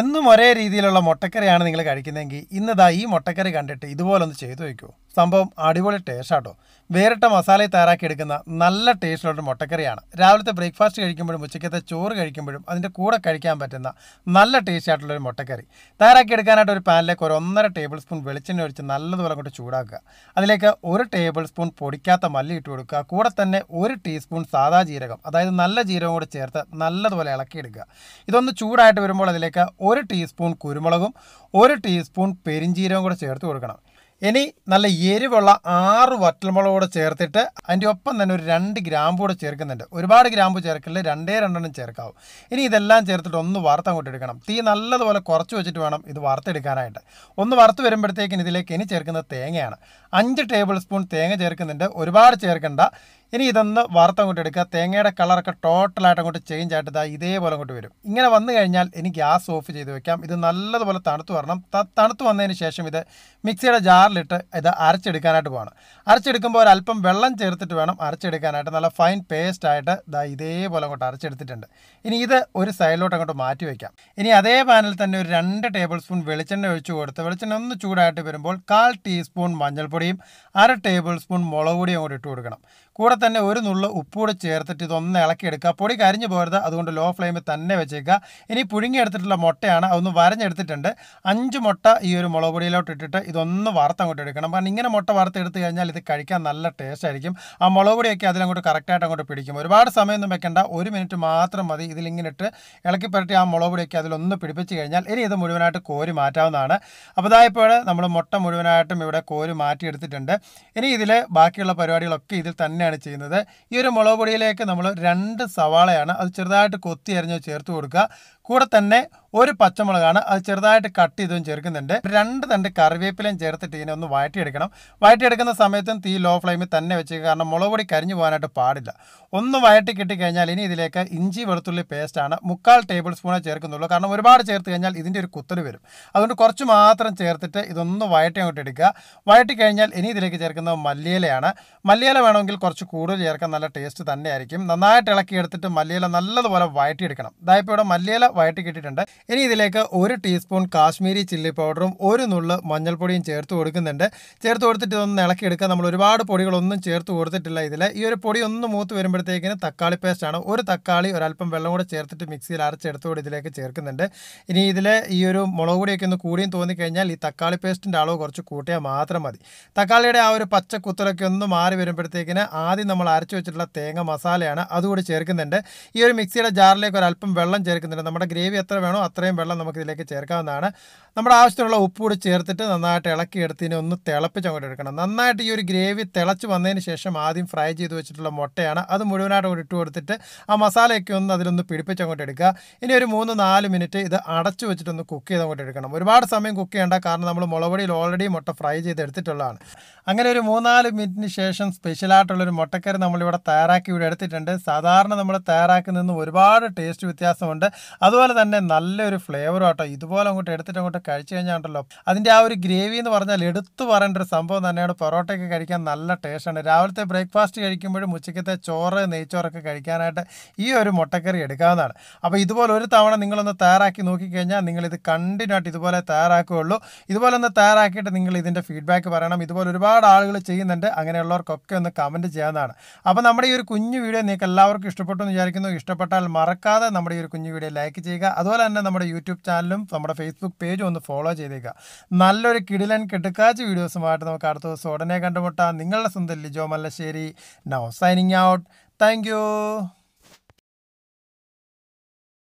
എന്നും ഒരേ രീതിയിലുള്ള മുട്ടക്കറിയാണ് നിങ്ങൾ കഴിക്കുന്നതെങ്കിൽ ഇന്നതാ ഈ മുട്ടക്കറി കണ്ടിട്ട് ഇതുപോലൊന്ന് ചെയ്തു വയ്ക്കുമോ സംഭവം അടിപൊളി ടേസ്റ്റ് ആട്ടോ വേറിട്ട മസാലയിൽ തയ്യാറാക്കിയെടുക്കുന്ന നല്ല ടേസ്റ്റിലുള്ള മുട്ടക്കറിയാണ് രാവിലത്തെ ബ്രേക്ക്ഫാസ്റ്റ് കഴിക്കുമ്പോഴും ഉച്ചയ്ക്കത്തെ ചോറ് കഴിക്കുമ്പോഴും അതിൻ്റെ കൂടെ കഴിക്കാൻ പറ്റുന്ന നല്ല ടേസ്റ്റ് ഒരു മുട്ടക്കറി തയ്യാറാക്കിയെടുക്കാനായിട്ട് ഒരു പാനിലേക്ക് ഒരു ഒന്നര ടേബിൾ സ്പൂൺ വെളിച്ചെണ്ണ ഒഴിച്ച് നല്ലതുപോലെ അങ്ങോട്ട് ചൂടാക്കുക അതിലേക്ക് ഒരു ടേബിൾ സ്പൂൺ പൊടിക്കാത്ത മല്ലി ഇട്ട് കൊടുക്കുക കൂടെ തന്നെ ഒരു ടീസ്പൂൺ സാധാ ജീരകം അതായത് നല്ല ജീരകം കൂടെ ചേർത്ത് നല്ലതുപോലെ ഇളക്കിയെടുക്കുക ഇതൊന്ന് ചൂടായിട്ട് വരുമ്പോൾ അതിലേക്ക് ഒരു ടീസ്പൂൺ കുരുമുളകും ഒരു ടീസ്പൂൺ പെരിഞ്ചീരകം കൂടെ ചേർത്ത് കൊടുക്കണം ഇനി നല്ല എരിവുള്ള ആറ് വറ്റൽമുളക് കൂടെ ചേർത്തിട്ട് അതിൻ്റെ ഒപ്പം തന്നെ ഒരു രണ്ട് ഗ്രാമ്പ് കൂടെ ചേർക്കുന്നുണ്ട് ഒരുപാട് ഗ്രാമ്പ് ചേർക്കില്ല രണ്ടേ രണ്ടെണ്ണം ചേർക്കാവും ഇനി ഇതെല്ലാം ചേർത്തിട്ട് ഒന്ന് അങ്ങോട്ട് എടുക്കണം തീ നല്ലതുപോലെ കുറച്ച് വെച്ചിട്ട് വേണം ഇത് വറുത്തെടുക്കാനായിട്ട് ഒന്ന് വറുത്ത് വരുമ്പോഴത്തേക്കിന് ഇതിലേക്ക് ഇനി ചേർക്കുന്നത് തേങ്ങയാണ് അഞ്ച് ടേബിൾ സ്പൂൺ തേങ്ങ ചേർക്കുന്നുണ്ട് ഒരുപാട് ചേർക്കേണ്ട ഇനി ഇതൊന്ന് വാർത്ത അങ്ങോട്ട് എടുക്കുക തേങ്ങയുടെ കളറൊക്കെ ടോട്ടലായിട്ട് അങ്ങോട്ട് ചേഞ്ച് ആയിട്ട് ഇതാ ഇതേപോലെ അങ്ങോട്ട് വരും ഇങ്ങനെ വന്നു കഴിഞ്ഞാൽ ഇനി ഗ്യാസ് ഓഫ് ചെയ്ത് വെക്കാം ഇത് നല്ലതുപോലെ തണുത്ത് വരണം തണുത്ത് വന്നതിന് ശേഷം ഇത് മിക്സിയുടെ ജാറിലിട്ട് ഇത് അരച്ചെടുക്കാനായിട്ട് പോകണം അരച്ചെടുക്കുമ്പോൾ ഒരല്പം വെള്ളം ചേർത്തിട്ട് വേണം അരച്ചെടുക്കാനായിട്ട് നല്ല ഫൈൻ പേസ്റ്റ് ആയിട്ട് ദാ ഇതേപോലെ അങ്ങോട്ട് അരച്ചെടുത്തിട്ടുണ്ട് ഇനി ഇത് ഒരു സൈഡിലോട്ട് അങ്ങോട്ട് മാറ്റി വയ്ക്കാം ഇനി അതേ പാനിൽ തന്നെ ഒരു രണ്ട് ടേബിൾ സ്പൂൺ വെളിച്ചെണ്ണ ഒഴിച്ചു കൊടുത്ത് വെളിച്ചെണ്ണ ഒന്ന് ചൂടായിട്ട് വരുമ്പോൾ കാൽ ടീസ്പൂൺ മഞ്ഞൾപ്പൊടിയും അര ടേബിൾ സ്പൂൺ മുളക് പൊടിയും അങ്ങോട്ട് ഇട്ട് കൊടുക്കണം കൂടെ തന്നെ ഒരു നുള്ളു ഉപ്പൂടെ ചേർത്തിട്ട് ഇതൊന്ന് ഇളക്കിയെടുക്കുക പൊടി കരിഞ്ഞു പോരുത് അതുകൊണ്ട് ലോ ഫ്ലെയിമിൽ തന്നെ വെച്ചേക്കുക ഇനി പുഴുങ്ങിയെടുത്തിട്ടുള്ള മുട്ടയാണ് അതൊന്ന് വരഞ്ഞെടുത്തിട്ടുണ്ട് അഞ്ച് മുട്ട ഈ ഒരു മുളക് പൊടിയിലോട്ട് ഇട്ടിട്ട് ഇതൊന്ന് അങ്ങോട്ട് എടുക്കണം കാരണം ഇങ്ങനെ മുട്ട വറുത്തെടുത്ത് കഴിഞ്ഞാൽ ഇത് കഴിക്കാൻ നല്ല ടേസ്റ്റ് ആയിരിക്കും ആ മുളക് പൊടിയൊക്കെ അതിലങ്ങോട്ട് കറക്റ്റായിട്ട് അങ്ങോട്ട് പിടിക്കും ഒരുപാട് സമയമൊന്നും വെക്കേണ്ട ഒരു മിനിറ്റ് മാത്രം മതി ഇതിലിങ്ങനെ ഇട്ട് ഇളക്കി പുരട്ടി ആ മുളക് പൊടിയൊക്കെ അതിലൊന്ന് പിടിപ്പിച്ച് കഴിഞ്ഞാൽ ഇനി ഇത് മുഴുവനായിട്ട് കോരി മാറ്റാവുന്നതാണ് അപ്പോൾ ഇതായപ്പോൾ നമ്മൾ മുട്ട മുഴുവനായിട്ടും ഇവിടെ കോരി മാറ്റിയെടുത്തിട്ടുണ്ട് ഇനി ഇതിൽ ബാക്കിയുള്ള പരിപാടികളൊക്കെ ഇതിൽ തന്നെ തന്നെയാണ് ചെയ്യുന്നത് ഈ ഒരു മുളക് പൊടിയിലേക്ക് നമ്മൾ രണ്ട് സവാളയാണ് അത് ചെറുതായിട്ട് കൊത്തി അരിഞ്ഞ് ചേർത്ത് കൊടുക്കുക കൂടെ തന്നെ ഒരു പച്ചമുളകാണ് അത് ചെറുതായിട്ട് കട്ട് ചെയ്തും ചേർക്കുന്നുണ്ട് രണ്ട് തണ്ട് കറിവേപ്പിലയും ചേർത്തിട്ട് ഇതിനെ ഒന്ന് വഴറ്റിയെടുക്കണം വഴറ്റിയെടുക്കുന്ന സമയത്തും തീ ലോ ഫ്ലെയിമിൽ തന്നെ വെച്ചേക്ക് കാരണം മുളക് പൊടി കരിഞ്ഞു പോകാനായിട്ട് പാടില്ല ഒന്ന് വഴറ്റി കിട്ടിക്കഴിഞ്ഞാൽ ഇനി ഇതിലേക്ക് ഇഞ്ചി വെളുത്തുള്ളി പേസ്റ്റാണ് മുക്കാൽ ടേബിൾ സ്പൂണേ ചേർക്കുന്നുള്ളൂ കാരണം ഒരുപാട് ചേർത്ത് കഴിഞ്ഞാൽ ഇതിൻ്റെ ഒരു കുത്തൽ വരും അതുകൊണ്ട് കുറച്ച് മാത്രം ചേർത്തിട്ട് ഇതൊന്ന് വഴറ്റി അങ്ങോട്ട് എടുക്കുക വഴറ്റി കഴിഞ്ഞാൽ ഇനി ഇതിലേക്ക് ചേർക്കുന്നത് മല്ലിയിലയാണ് മല്ലിയില വേണമെങ്കിൽ കുറച്ച് കൂടുതൽ ചേർക്കാൻ നല്ല ടേസ്റ്റ് തന്നെയായിരിക്കും നന്നായിട്ട് ഇളക്കി എടുത്തിട്ട് മല്ലിയില നല്ലതുപോലെ വഴറ്റിയെടുക്കണം ഇതായപ്പോൾ ഇവിടെ മല്ലിയില വയറ്റി കിട്ടിയിട്ടുണ്ട് ഇനി ഇതിലേക്ക് ഒരു ടീസ്പൂൺ കാശ്മീരി ചില്ലി പൗഡറും ഒരു നുള്ള് മഞ്ഞൾപ്പൊടിയും ചേർത്ത് കൊടുക്കുന്നുണ്ട് ചേർത്ത് കൊടുത്തിട്ട് ഇളക്കി ഇളക്കിയെടുക്കുക നമ്മൾ ഒരുപാട് പൊടികളൊന്നും ചേർത്ത് കൊടുത്തിട്ടില്ല ഇതിൽ ഈ ഒരു പൊടി ഒന്ന് മൂത്ത് വരുമ്പോഴത്തേക്കിന് തക്കാളി പേസ്റ്റാണ് ഒരു തക്കാളി ഒരല്പം വെള്ളം കൂടെ ചേർത്തിട്ട് മിക്സിയിൽ കൂടി ഇതിലേക്ക് ചേർക്കുന്നുണ്ട് ഇനി ഇതിൽ ഈ ഒരു മുളക് പൊടിയൊക്കെ ഒന്ന് കൂടിയും തോന്നിക്കഴിഞ്ഞാൽ ഈ തക്കാളി പേസ്റ്റിൻ്റെ അളവ് കുറച്ച് കൂട്ടിയാൽ മാത്രം മതി തക്കാളിയുടെ ആ ഒരു പച്ച കുത്തലൊക്കെ ഒന്ന് മാറി വരുമ്പോഴത്തേക്കിന് ആദ്യം നമ്മൾ അരച്ചു വെച്ചിട്ടുള്ള തേങ്ങ മസാലയാണ് അതുകൂടി ചേർക്കുന്നുണ്ട് ഈ ഒരു മിക്സിയുടെ ജാറിലേക്ക് ഒരല്പം വെള്ളം ചേർക്കുന്നുണ്ട് നമ്മുടെ നമ്മുടെ ഗ്രേവി എത്ര വേണോ അത്രയും വെള്ളം നമുക്ക് ഇതിലേക്ക് ചേർക്കാവുന്നതാണ് നമ്മുടെ ആവശ്യത്തിനുള്ള ഉപ്പ് കൂടി ചേർത്തിട്ട് നന്നായിട്ട് ഇളക്കി എടുത്തതിനെ ഒന്ന് തിളപ്പിച്ച് അങ്ങോട്ട് എടുക്കണം നന്നായിട്ട് ഈ ഒരു ഗ്രേവി തിളച്ച് വന്നതിന് ശേഷം ആദ്യം ഫ്രൈ ചെയ്ത് വെച്ചിട്ടുള്ള മുട്ടയാണ് അത് മുഴുവനായിട്ട് അങ്ങോട്ട് ഇട്ട് കൊടുത്തിട്ട് ആ മസാലയൊക്കെ ഒന്ന് അതിലൊന്ന് പിടിപ്പിച്ച് അങ്ങോട്ട് എടുക്കുക ഇനി ഒരു മൂന്ന് നാല് മിനിറ്റ് ഇത് അടച്ച് വെച്ചിട്ടൊന്ന് കുക്ക് ചെയ്ത് അങ്ങോട്ട് എടുക്കണം ഒരുപാട് സമയം കുക്ക് ചെയ്യേണ്ട കാരണം നമ്മൾ മുളപൊടിയിൽ ഓൾറെഡി മുട്ട ഫ്രൈ ചെയ്ത് എടുത്തിട്ടുള്ളതാണ് അങ്ങനെ ഒരു മൂന്നാല് മിനിറ്റിന് ശേഷം സ്പെഷ്യലായിട്ടുള്ളൊരു മുട്ടക്കറി നമ്മളിവിടെ തയ്യാറാക്കി ഇവിടെ എടുത്തിട്ടുണ്ട് സാധാരണ നമ്മൾ തയ്യാറാക്കുന്നതിന് ഒരുപാട് ടേസ്റ്റ് വ്യത്യാസമുണ്ട് അത് അതുപോലെ തന്നെ നല്ലൊരു ഫ്ലേവറും ആട്ടോ ഇതുപോലെ അങ്ങോട്ട് എടുത്തിട്ട് അങ്ങോട്ട് കഴിച്ചു കഴിഞ്ഞാൽ ഉണ്ടല്ലോ അതിൻ്റെ ആ ഒരു ഗ്രേവി എന്ന് പറഞ്ഞാൽ എടുത്തു പറയേണ്ട ഒരു സംഭവം തന്നെയാണ് പൊറോട്ടയൊക്കെ കഴിക്കാൻ നല്ല ടേസ്റ്റാണ് രാവിലത്തെ ബ്രേക്ക്ഫാസ്റ്റ് കഴിക്കുമ്പോഴും ഉച്ചയ്ക്കത്തെ ചോറ് നെയ്ച്ചോറൊക്കെ കഴിക്കാനായിട്ട് ഈ ഒരു മുട്ടക്കറി എടുക്കാവുന്നതാണ് അപ്പോൾ ഇതുപോലെ ഒരു തവണ നിങ്ങളൊന്ന് തയ്യാറാക്കി നോക്കിക്കഴിഞ്ഞാൽ നിങ്ങളിത് കണ്ടിന്യൂ ആയിട്ട് ഇതുപോലെ തയ്യാറാക്കുകയുള്ളൂ ഇതുപോലെ ഒന്ന് തയ്യാറാക്കിയിട്ട് നിങ്ങൾ ഇതിൻ്റെ ഫീഡ്ബാക്ക് പറയണം ഇതുപോലെ ഒരുപാട് ആളുകൾ ചെയ്യുന്നുണ്ട് അങ്ങനെയുള്ളവർക്കൊക്കെ ഒന്ന് കമൻറ്റ് ചെയ്യാവുന്നതാണ് അപ്പോൾ നമ്മുടെ ഈ ഒരു കുഞ്ഞു വീഡിയോ നിങ്ങൾക്ക് എല്ലാവർക്കും ഇഷ്ടപ്പെട്ടു എന്ന് വിചാരിക്കുന്നു ഇഷ്ടപ്പെട്ടാൽ മറക്കാതെ നമ്മുടെ ഈ ഒരു കുഞ്ഞു വീഡിയോ ലൈക്ക് ചെയ്യുക അതുപോലെ തന്നെ നമ്മുടെ യൂട്യൂബ് ചാനലും നമ്മുടെ ഫേസ്ബുക്ക് പേജും ഒന്ന് ഫോളോ ചെയ്തേക്കുക നല്ലൊരു കിടിലൻ കെട്ടുക്കാച്ച് വീഡിയോസുമായിട്ട് നമുക്ക് അടുത്ത ദിവസം ഉടനെ കണ്ടുമുട്ടാം നിങ്ങളുടെ സ്വന്തം Lijo Mallassery now signing out thank